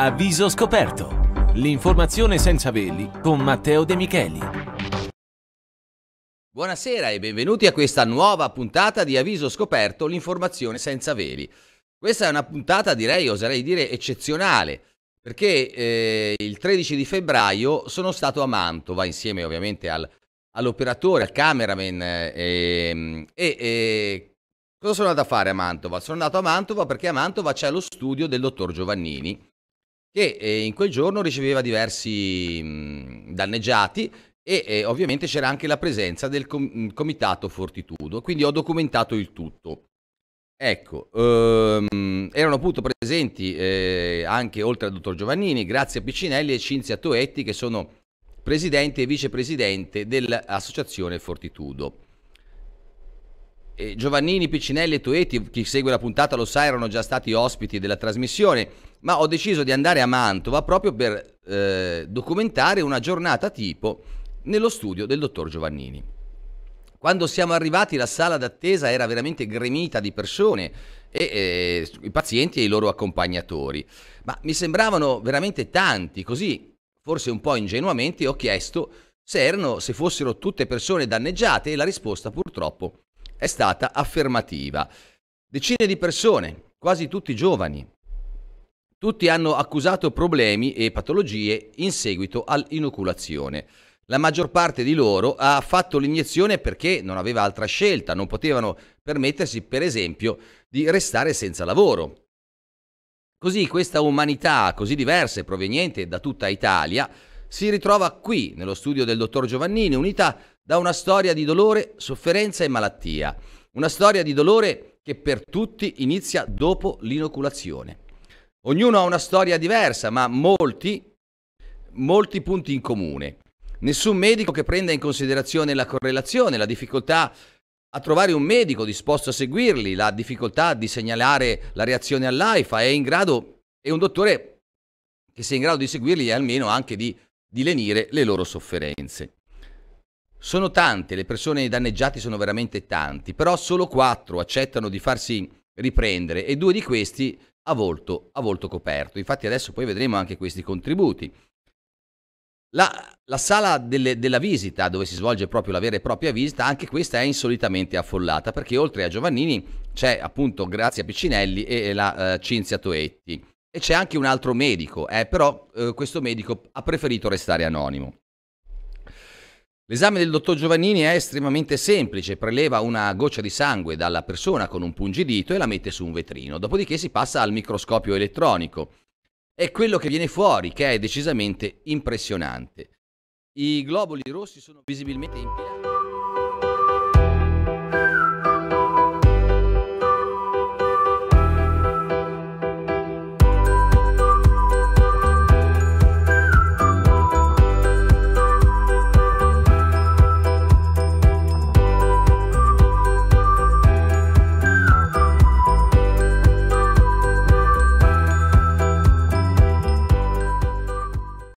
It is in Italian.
Avviso scoperto. L'informazione senza veli con Matteo De Micheli. Buonasera e benvenuti a questa nuova puntata di Avviso scoperto, l'informazione senza veli. Questa è una puntata, direi, oserei dire, eccezionale, perché eh, il 13 di febbraio sono stato a Mantova, insieme ovviamente al, all'operatore, al cameraman, e, eh, ehm, e, e cosa sono andato a fare a Mantova? Sono andato a Mantova perché a Mantova c'è lo studio del dottor Giovannini, che eh, in quel giorno riceveva diversi mh, mm, danneggiati e eh, ovviamente c'era anche la presenza del mm, comitato Fortitudo, quindi ho documentato il tutto. Ecco, ehm, erano appunto presenti eh, anche oltre al dottor Giovannini, Grazia Piccinelli e Cinzia Toetti che sono presidente e vicepresidente dell'associazione Fortitudo eh, Giovannini, Piccinelli e Toetti, chi segue la puntata lo sa, erano già stati ospiti della trasmissione, ma ho deciso di andare a Mantova proprio per eh, documentare una giornata tipo nello studio del dottor Giovannini. Quando siamo arrivati la sala d'attesa era veramente gremita di persone, e, e, eh, i pazienti e i loro accompagnatori, ma mi sembravano veramente tanti, così forse un po' ingenuamente ho chiesto se, erano, se fossero tutte persone danneggiate e la risposta purtroppo è stata affermativa. Decine di persone, quasi tutti giovani, tutti hanno accusato problemi e patologie in seguito all'inoculazione. La maggior parte di loro ha fatto l'iniezione perché non aveva altra scelta, non potevano permettersi, per esempio, di restare senza lavoro. Così questa umanità così diversa e proveniente da tutta Italia si ritrova qui, nello studio del dottor Giovannini, unita da una storia di dolore, sofferenza e malattia. Una storia di dolore che per tutti inizia dopo l'inoculazione. Ognuno ha una storia diversa, ma molti, molti punti in comune. Nessun medico che prenda in considerazione la correlazione, la difficoltà a trovare un medico disposto a seguirli, la difficoltà di segnalare la reazione all'AIFA, è in grado, è un dottore che sia in grado di seguirli e almeno anche di dilenire le loro sofferenze. Sono tante, le persone danneggiate sono veramente tanti, però solo quattro accettano di farsi riprendere e due di questi a volto, a volto coperto. Infatti adesso poi vedremo anche questi contributi. La, la sala delle, della visita, dove si svolge proprio la vera e propria visita, anche questa è insolitamente affollata, perché oltre a Giovannini c'è appunto Grazia Piccinelli e, la eh, Cinzia Toetti. E c'è anche un altro medico, eh, però eh, questo medico ha preferito restare anonimo. L'esame del dottor Giovannini è estremamente semplice, preleva una goccia di sangue dalla persona con un pungidito e la mette su un vetrino, dopodiché si passa al microscopio elettronico. È quello che viene fuori che è decisamente impressionante. I globuli rossi sono visibilmente impilati.